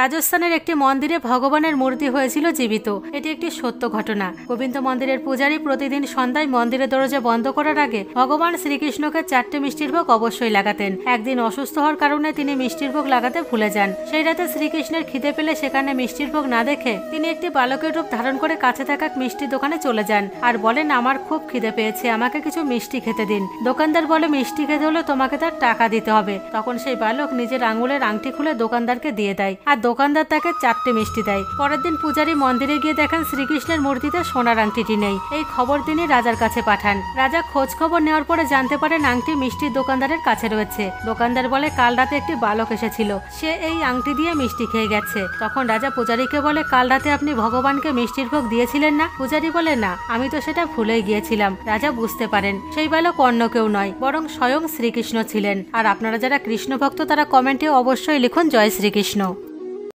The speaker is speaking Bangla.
রাজস্থানের একটি মন্দিরে ভগবানের মূর্তি হয়েছিল জীবিত এটি একটি সত্য ঘটনা গোবিন্দ মন্দিরের পূজারী প্রতিদিন সন্ধ্যায় মন্দিরের দরজা বন্ধ করার আগে ভগবান শ্রীকৃষ্ণকে চারটে মিষ্টির ভোগ অবশ্যই লাগাতেন একদিন অসুস্থ হওয়ার কারণে তিনি মিষ্টির ভোগ লাগাতে ভুলে যান সেই রাতে শ্রীকৃষ্ণের খিদে পেলে সেখানে মিষ্টির ভোগ না দেখে তিনি একটি বালকের রূপ ধারণ করে কাছে থাকা মিষ্টির মিষ্টি দোকানে চলে যান আর বলেন আমার খুব খিদে পেয়েছে আমাকে কিছু মিষ্টি খেতে দিন দোকানদার বলে মিষ্টি খেতে হলে তোমাকে তার টাকা দিতে হবে তখন সেই বালক নিজের আঙুলের আংটি খুলে দোকানদারকে দিয়ে দেয় আর দোকানদার তাকে চারটে মিষ্টি দেয় পরের দিন পূজারী মন্দিরে গিয়ে দেখেন শ্রীকৃষ্ণের মূর্তিতে সোনার আংটিটি নেই এই খবর তিনি রাজার কাছে পাঠান রাজা খোঁজ খবর নেওয়ার পরে জানতে পারেন আংটি মিষ্টির দোকানদারের কাছে রয়েছে দোকানদার বলে কাল রাতে একটি বালক এসেছিল সে এই আংটি দিয়ে মিষ্টি খেয়ে গেছে তখন রাজা পূজারীকে বলে কাল রাতে আপনি ভগবানকে মিষ্টির ভোগ দিয়েছিলেন না পূজারী বলে না আমি তো সেটা ভুলে গিয়েছিলাম রাজা বুঝতে পারেন সেই বালক অন্য কেউ নয় বরং স্বয়ং শ্রীকৃষ্ণ ছিলেন আর আপনারা যারা কৃষ্ণ ভক্ত তারা কমেন্টে অবশ্যই লিখুন জয় শ্রীকৃষ্ণ